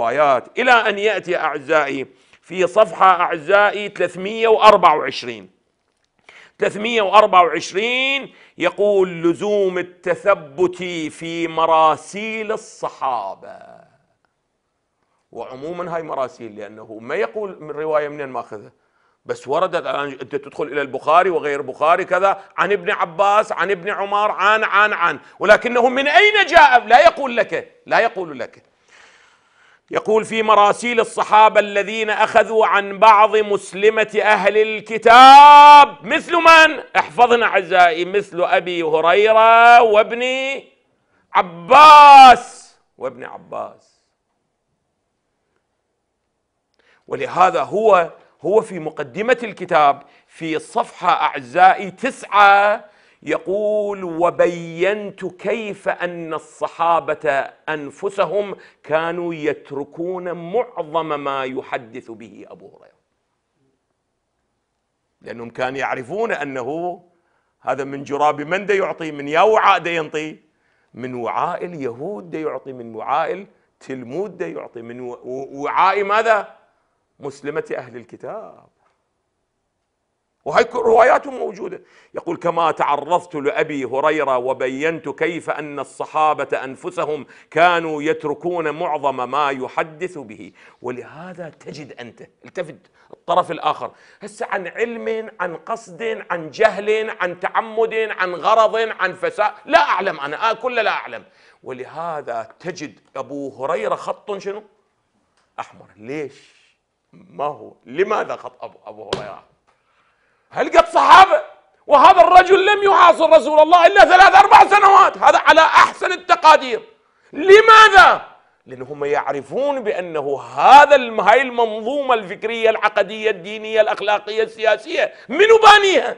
روايات إلى أن يأتي أعزائي في صفحة أعزائي 324 324 يقول لزوم التثبت في مراسيل الصحابة وعموما هاي مراسيل لأنه ما يقول من رواية منين ماخذها بس وردت الآن أنت تدخل إلى البخاري وغير بخاري كذا عن ابن عباس عن ابن عمر عن عن عن ولكنه من أين جاء لا يقول لك لا يقول لك يقول في مراسيل الصحابة الذين أخذوا عن بعض مسلمة أهل الكتاب مثل من؟ احفظنا أعزائي مثل أبي هريرة وابن عباس وابن عباس ولهذا هو هو في مقدمة الكتاب في صفحة أعزائي تسعة يقول وبينت كيف ان الصحابه انفسهم كانوا يتركون معظم ما يحدث به ابو هريره لانهم كانوا يعرفون انه هذا من جراب من دا يعطي من يا وعاء دا ينطي من وعاء اليهود دا يعطي من وعاء تلمود دا يعطي من وعاء ماذا مسلمه اهل الكتاب وهي رواياته موجودة يقول كما تعرضت لأبي هريرة وبينت كيف أن الصحابة أنفسهم كانوا يتركون معظم ما يحدث به ولهذا تجد أنت التفت الطرف الآخر هسه عن علم عن قصد عن جهل عن تعمد عن غرض عن فساد لا أعلم أنا آه كل لا أعلم ولهذا تجد أبو هريرة خط شنو أحمر ليش ما هو لماذا خط أبو, أبو هريرة هل قد صحابة وهذا الرجل لم يعاصر رسول الله إلا ثلاث أربع سنوات هذا على أحسن التقادير لماذا؟ لأنهم يعرفون بأنه هذا هاي المنظومة الفكرية العقدية الدينية الأخلاقية السياسية من بانيها؟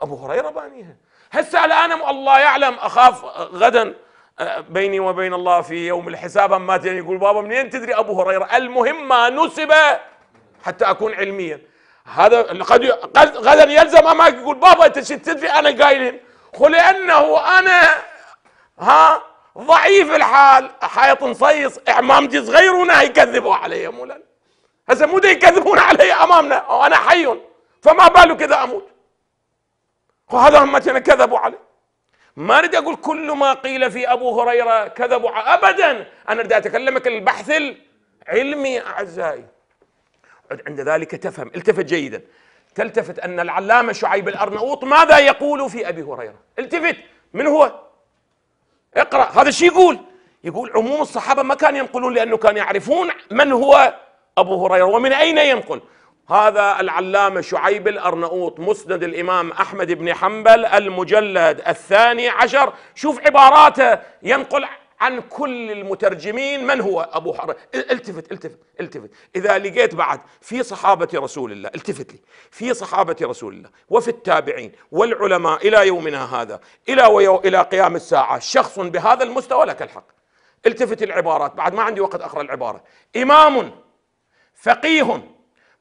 أبو هريرة بانيها هسه الآن الله يعلم أخاف غدا آه، بيني وبين الله في يوم الحساب أما يقول بابا منين تدري أبو هريرة المهم ما نسب حتى أكون علميا هذا قد غدا يلزم امامك يقول بابا انت تدري انا قايلين انه انا ها ضعيف الحال حيط نصيص اعمامتي صغيرونه يكذبوا علي مولانا هسه مو يكذبون علي امامنا وانا حي فما باله كذا اموت وهذا همتنا كذبوا علي ما اريد اقول كل ما قيل في ابو هريره كذبوا ابدا انا اريد اتكلمك البحث العلمي اعزائي عند ذلك تفهم التفت جيدا تلتفت أن العلامة شعيب الأرناؤوط ماذا يقول في أبي هريرة التفت من هو اقرأ هذا شو يقول يقول عموم الصحابة ما كانوا ينقلون لأنه كانوا يعرفون من هو أبو هريرة ومن أين ينقل هذا العلامة شعيب الأرناؤوط مسند الإمام أحمد بن حنبل المجلد الثاني عشر شوف عباراته ينقل عن كل المترجمين من هو أبو حرام التفت التفت التفت إذا لقيت بعد في صحابة رسول الله التفت لي في صحابة رسول الله وفي التابعين والعلماء إلى يومنا هذا إلى ويو إلى قيام الساعة شخص بهذا المستوى لك الحق التفت العبارات بعد ما عندي وقت أقرأ العبارة إمام فقيه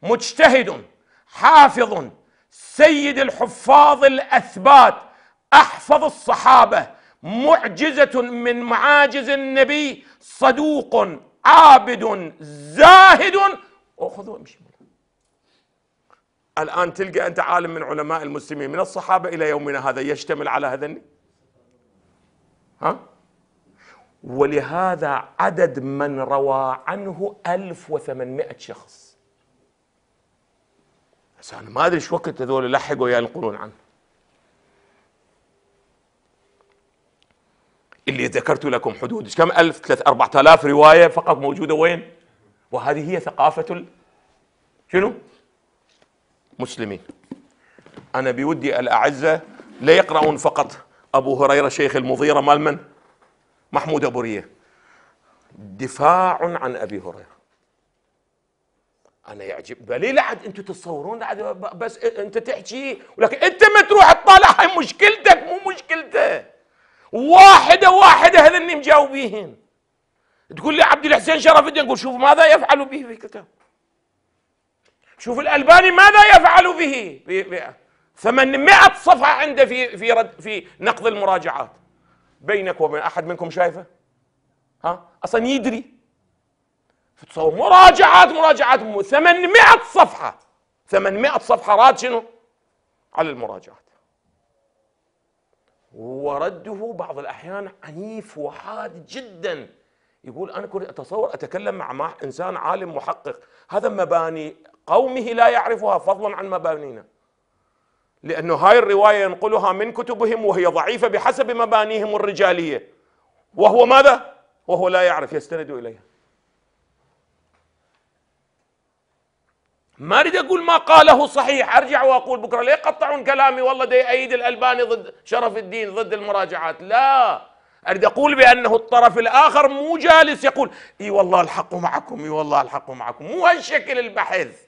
مجتهد حافظ سيد الحفاظ الأثبات أحفظ الصحابة معجزة من معاجز النبي صدوق عابد زاهد أخذ وامشي الآن تلقى أنت عالم من علماء المسلمين من الصحابة إلى يومنا هذا يشتمل على هذا النيل ها ولهذا عدد من روى عنه 1800 شخص بس أنا ما أدري إيش وقت هذول لحقوا ينقلون عنه اللي ذكرت لكم حدود كم ألف ثلاث أربعة آلاف رواية فقط موجودة وين وهذه هي ثقافة ال... شنو مسلمين أنا بودي الأعزة لا يقرؤون فقط أبو هريرة شيخ المضيرة مال من محمود أبو ريه دفاع عن أبي هريرة انا يعجب بلي لعد انتم تتصورون لعد بس انت تحكي ولكن انت ما تروح تطالع هاي مش واحده واحده اللي مجاوبيهن تقول لي عبد الحسين شرف الدين قول شوف ماذا يفعل به في الكتاب شوف الالباني ماذا يفعل به 800 صفحه عنده في في رد في نقد المراجعات بينك وبين احد منكم شايفه ها اصلا يدري فتصور مراجعات مراجعات 800 صفحه 800 صفحه راد شنو على المراجعات ورده بعض الأحيان عنيف وحاد جدا يقول أنا كنت أتصور أتكلم مع إنسان عالم محقق هذا مباني قومه لا يعرفها فضلا عن مبانينا لأنه هاي الرواية ينقلها من كتبهم وهي ضعيفة بحسب مبانيهم الرجالية وهو ماذا؟ وهو لا يعرف يستند إليها ما اريد اقول ما قاله صحيح ارجع واقول بكره ليه قطعون كلامي والله ده يأيد الالباني ضد شرف الدين ضد المراجعات لا اريد اقول بانه الطرف الاخر مو جالس يقول اي والله الحق معكم اي والله الحق معكم مو هالشكل البحث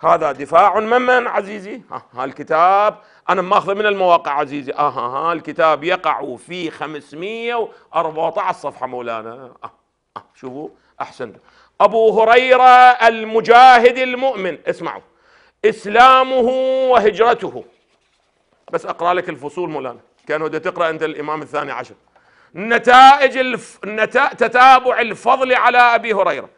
هذا دفاع من من عزيزي ها, ها الكتاب انا ماخذه من المواقع عزيزي اها ها, ها الكتاب يقع في 514 صفحه مولانا آه آه شوفوا احسنتم أبو هريرة المجاهد المؤمن اسمعوا إسلامه وهجرته بس أقرأ لك الفصول مولانا كانوا تقرأ أنت الإمام الثاني عشر نتائج الف... نت... تتابع الفضل على أبي هريرة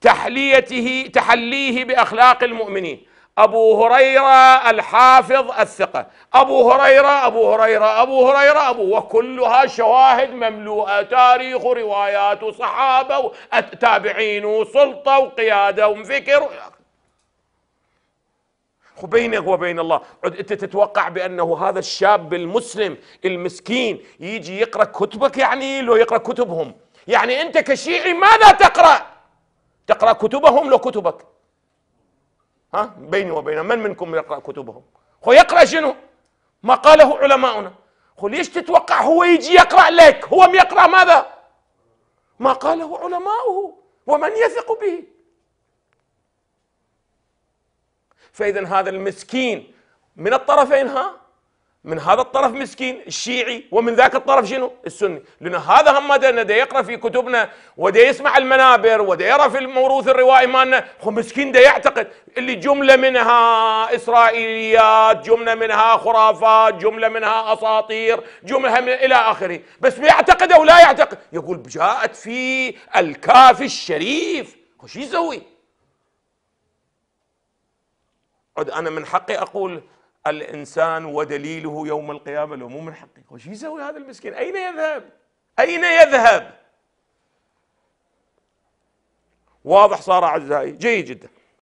تحليته تحليه بأخلاق المؤمنين أبو هريرة الحافظ الثقة أبو هريرة أبو هريرة أبو هريرة أبو وكلها شواهد مملوءة تاريخ روايات وصحابة وتابعين وسلطة وقيادة وفكر وبينك وبين الله انت تتوقع بانه هذا الشاب المسلم المسكين يجي يقرا كتبك يعني لو يقرا كتبهم يعني انت كشيعي ماذا تقرا تقرا كتبهم لو كتبك ها بيني وبين من منكم يقرأ كتبهم هو يقرأ شنو ما قاله علماؤنا خو ليش تتوقع هو يجي يقرأ لك هو يقرأ ماذا ما قاله علماؤه ومن يثق به فإذا هذا المسكين من الطرفين ها من هذا الطرف مسكين الشيعي ومن ذاك الطرف شنو السني لأن هذا هم ده يقرأ في كتبنا وده يسمع المنابر وده يرى في الموروث الروائي مالنا هو مسكين ده يعتقد اللي جملة منها إسرائيليات جملة منها خرافات جملة منها أساطير جملة من إلى آخره بس بيعتقد أو لا يعتقد يقول جاءت في الكافي الشريف هو شو يسوي؟ أنا من حقي أقول الإنسان ودليله يوم القيامة لو مو من حقك وش يسوي هذا المسكين أين يذهب أين يذهب واضح صار أعزائي جيد جدا